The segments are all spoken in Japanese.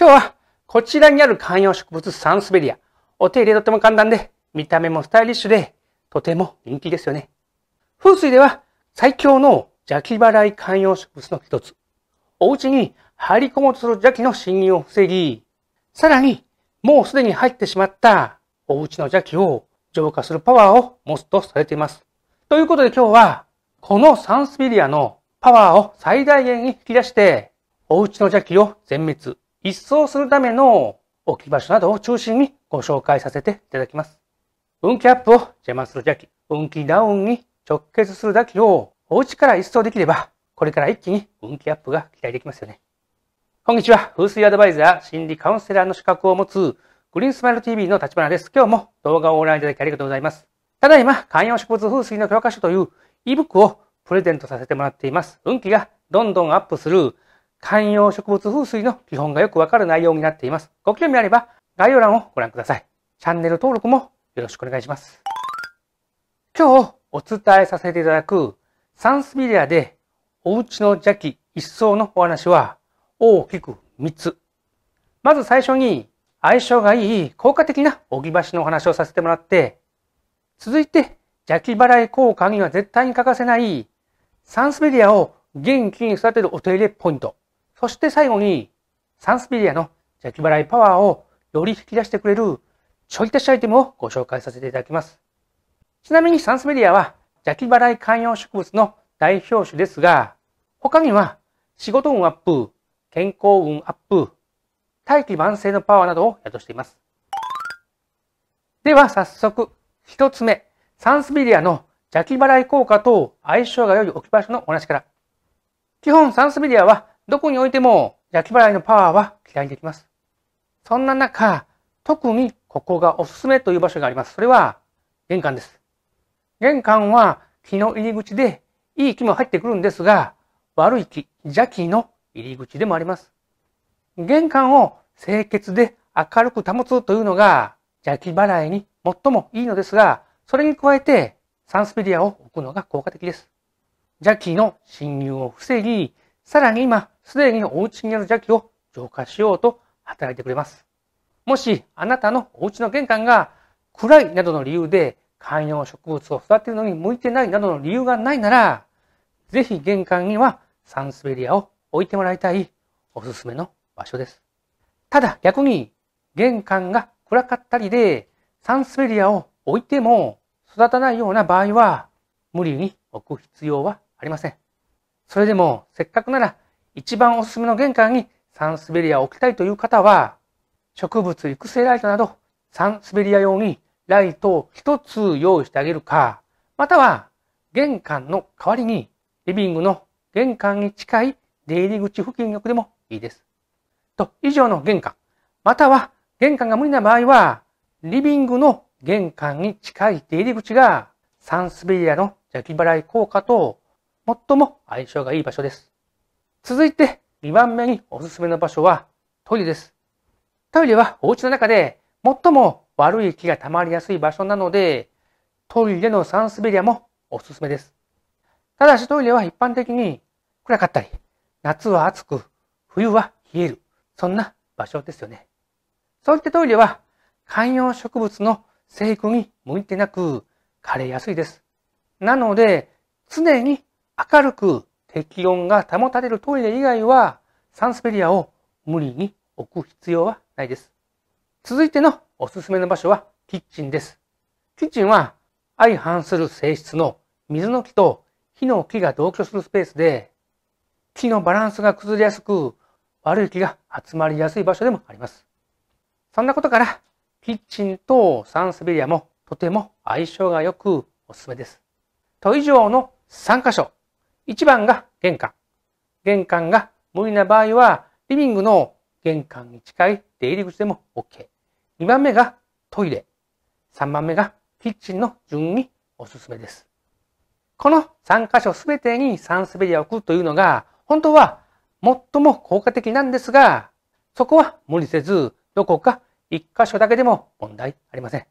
今日はこちらにある観葉植物サンスベリア。お手入れとても簡単で、見た目もスタイリッシュで、とても人気ですよね。風水では最強の邪気払い観葉植物の一つ。お家に入り込もうとする邪気の侵入を防ぎ、さらに、もうすでに入ってしまったお家の邪気を浄化するパワーを持つとされています。ということで今日は、このサンスベリアのパワーを最大限に引き出して、お家の邪気を全滅、一掃するための置き場所などを中心にご紹介させていただきます。運気アップを邪魔する邪気、運気ダウンに直結する邪気をお家から一掃できれば、これから一気に運気アップが期待できますよね。こんにちは。風水アドバイザー、心理カウンセラーの資格を持つ、グリーンスマイル TV の立花です。今日も動画をご覧いただきありがとうございます。ただいま、観葉植物風水の教科書という ebook をプレゼントさせてもらっています。運気がどんどんアップする観葉植物風水の基本がよくわかる内容になっています。ご興味あれば概要欄をご覧ください。チャンネル登録もよろしくお願いします。今日お伝えさせていただくサンスビリアでお家の邪気一層のお話は大きく3つ。まず最初に相性がいい効果的な置き橋のお話をさせてもらって、続いて邪気払い効果には絶対に欠かせないサンスベリアを元気に育てるお手入れポイント。そして最後に、サンスピリアの邪気払いパワーをより引き出してくれるちょい足しアイテムをご紹介させていただきます。ちなみにサンスピリアは邪気払い観葉植物の代表種ですが、他には仕事運アップ、健康運アップ、大気晩成のパワーなどを宿しています。では早速、一つ目、サンスビリアの邪気払い効果と相性が良い置き場所のお話から。基本サンスビリアはどこにおいても焼き払いのパワーは期待できます。そんな中、特にここがおすすめという場所があります。それは玄関です。玄関は木の入り口でいい木も入ってくるんですが、悪い木、邪気の入り口でもあります。玄関を清潔で明るく保つというのが邪気払いに最もいいのですが、それに加えてサンスペリアを置くのが効果的です。邪気の侵入を防ぎ、さらに今、すでにお家にある邪気を浄化しようと働いてくれます。もし、あなたのお家の玄関が暗いなどの理由で観葉植物を育てるのに向いてないなどの理由がないなら、ぜひ玄関にはサンスベリアを置いてもらいたいおすすめの場所です。ただ逆に玄関が暗かったりでサンスベリアを置いても育たないような場合は無理に置く必要はありません。それでもせっかくなら一番おすすめの玄関にサンスベリアを置きたいという方は、植物育成ライトなど、サンスベリア用にライトを一つ用意してあげるか、または玄関の代わりにリビングの玄関に近い出入り口付近に置くでもいいです。と、以上の玄関、または玄関が無理な場合は、リビングの玄関に近い出入り口がサンスベリアの邪気払い効果と最も相性がいい場所です。続いて、2番目におすすめの場所はトイレです。トイレはお家の中で最も悪い気が溜まりやすい場所なので、トイレのサンスベリアもおすすめです。ただしトイレは一般的に暗かったり、夏は暑く、冬は冷える。そんな場所ですよね。そういったトイレは観葉植物の生育に向いてなく枯れやすいです。なので、常に明るく適温が保たれるトイレ以外は、サンスペリアを無理に置く必要はないです。続いてのおすすめの場所はキッチンです。キッチンは相反する性質の水の木と火の木が同居するスペースで、木のバランスが崩れやすく、悪い木が集まりやすい場所でもあります。そんなことから、キッチンとサンスベリアもとても相性が良くおすすめです。と以上の3箇所1番が玄関。玄関が無理な場合は、リビングの玄関に近い出入り口でも OK。2番目がトイレ。3番目がキッチンの順におすすめです。この3箇所すべてにサ滑りベリアを置くというのが、本当は最も効果的なんですが、そこは無理せず、どこか1箇所だけでも問題ありません。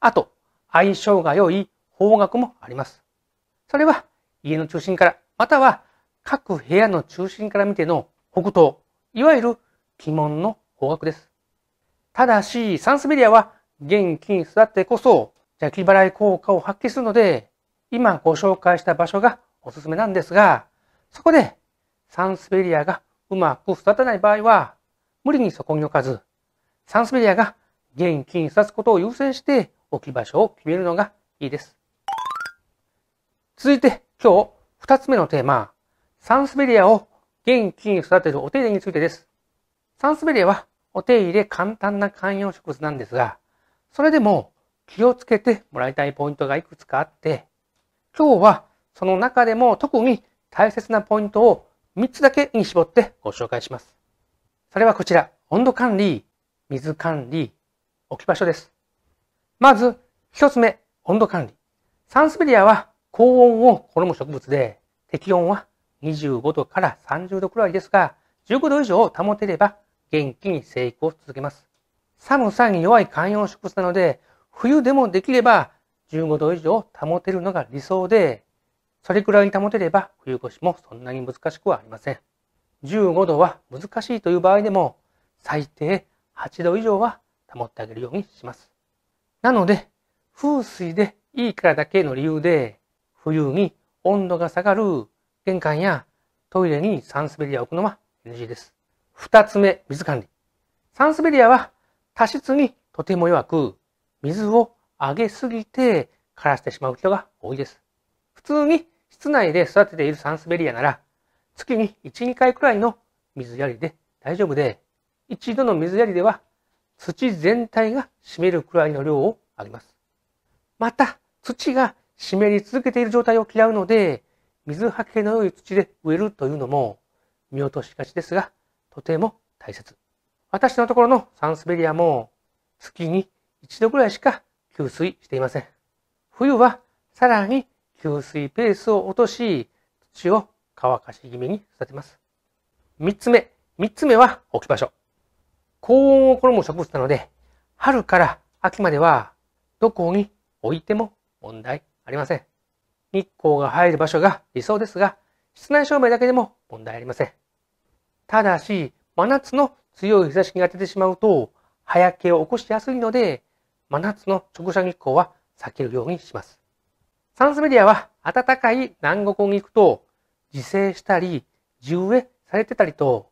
あと、相性が良い方角もあります。それは家の中心から、または各部屋の中心から見ての北東、いわゆる鬼門の方角です。ただし、サンスベリアは元気に育ってこそ邪気払い効果を発揮するので、今ご紹介した場所がおすすめなんですが、そこでサンスベリアがうまく育たない場合は、無理にそこに置かず、サンスベリアが元気に育つことを優先して置き場所を決めるのがいいです。続いて、今日、二つ目のテーマ、サンスベリアを元気に育てるお手入れについてです。サンスベリアはお手入れ簡単な観葉植物なんですが、それでも気をつけてもらいたいポイントがいくつかあって、今日はその中でも特に大切なポイントを三つだけに絞ってご紹介します。それはこちら、温度管理、水管理、置き場所です。まず、一つ目、温度管理。サンスベリアは高温を好む植物で、適温は25度から30度くらいですが、15度以上保てれば元気に生育を続けます。寒さに弱い観葉植物なので、冬でもできれば15度以上保てるのが理想で、それくらいに保てれば冬越しもそんなに難しくはありません。15度は難しいという場合でも、最低8度以上は保ってあげるようにします。なので、風水でいいからだけの理由で、冬に温度が下がる玄関やトイレにサンスベリアを置くのは NG です。二つ目、水管理。サンスベリアは多湿にとても弱く、水を上げすぎて枯らしてしまう人が多いです。普通に室内で育てているサンスベリアなら、月に1、2回くらいの水やりで大丈夫で、一度の水やりでは土全体が占めるくらいの量をあげます。また、土が湿り続けている状態を嫌うので、水はけの良い土で植えるというのも見落としがちですが、とても大切。私のところのサンスベリアも月に一度ぐらいしか給水していません。冬はさらに吸水ペースを落とし、土を乾かし気味に育てます。三つ目。三つ目は置き場所。高温を好む植物なので、春から秋まではどこに置いても問題ありません。日光が入る場所が理想ですが、室内照明だけでも問題ありません。ただし、真夏の強い日差しに当ててしまうと、早けを起こしやすいので、真夏の直射日光は避けるようにします。サンスメディアは暖かい南国に行くと、自生したり、地植えされてたりと、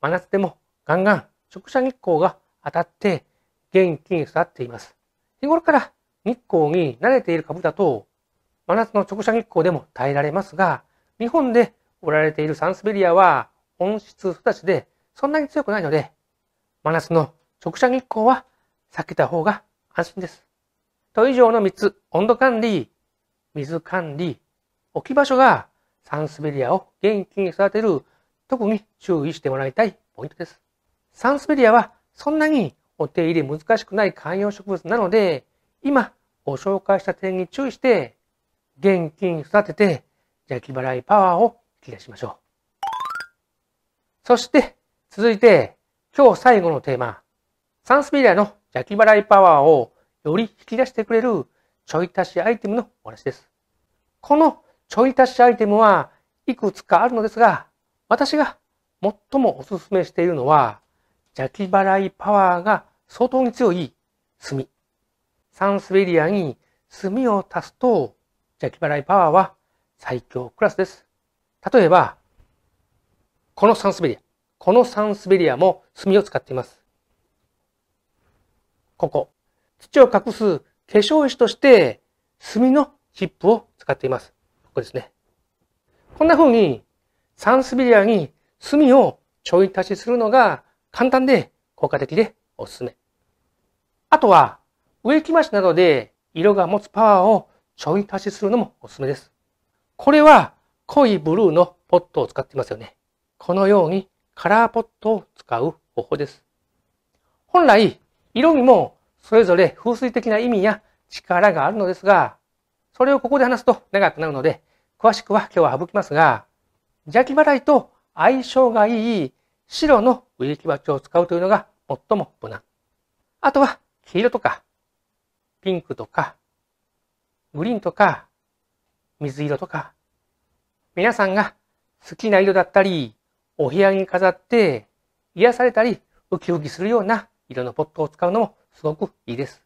真夏でもガンガン直射日光が当たって元気に育っています。日頃から日光に慣れている株だと、真夏の直射日光でも耐えられますが、日本で売られているサンスベリアは温室育ちでそんなに強くないので、真夏の直射日光は避けた方が安心です。と以上の3つ、温度管理、水管理、置き場所がサンスベリアを元気に育てる特に注意してもらいたいポイントです。サンスベリアはそんなにお手入れ難しくない観葉植物なので、今ご紹介した点に注意して現金育てて、邪気払いパワーを引き出しましょう。そして、続いて、今日最後のテーマ、サンスピリアの邪気払いパワーをより引き出してくれるちょい足しアイテムのお話です。このちょい足しアイテムはいくつかあるのですが、私が最もお勧めしているのは、邪気払いパワーが相当に強い炭。サンスベリアに炭を足すと、邪気払いパワーは最強クラスです。例えば、このサンスベリア。このサンスベリアも墨を使っています。ここ。土を隠す化粧石として墨のチップを使っています。ここですね。こんな風にサンスベリアに墨をちょい足しするのが簡単で効果的でおすすめ。あとは植木鉢などで色が持つパワーをちょい足しするのもおすすめです。これは濃いブルーのポットを使っていますよね。このようにカラーポットを使う方法です。本来、色にもそれぞれ風水的な意味や力があるのですが、それをここで話すと長くなるので、詳しくは今日は省きますが、邪気払いと相性がいい白の植木鉢を使うというのが最も無難。あとは黄色とかピンクとかグリーンとか、水色とか、皆さんが好きな色だったり、お部屋に飾って癒されたり、ウキウキするような色のポットを使うのもすごくいいです。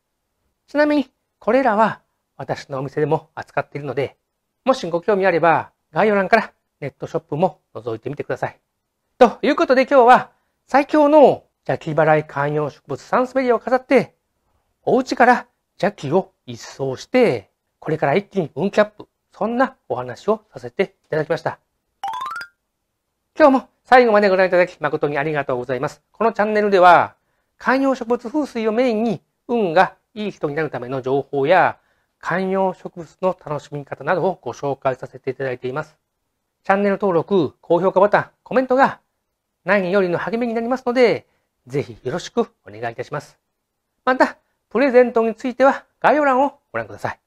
ちなみに、これらは私のお店でも扱っているので、もしご興味あれば、概要欄からネットショップも覗いてみてください。ということで今日は、最強の邪気払い観葉植物サンスベリアを飾って、お家から邪気を一掃して、これから一気に運気アップ、そんなお話をさせていただきました。今日も最後までご覧いただき誠にありがとうございます。このチャンネルでは、観葉植物風水をメインに運がいい人になるための情報や、観葉植物の楽しみ方などをご紹介させていただいています。チャンネル登録、高評価ボタン、コメントが何よりの励みになりますので、ぜひよろしくお願いいたします。また、プレゼントについては概要欄をご覧ください。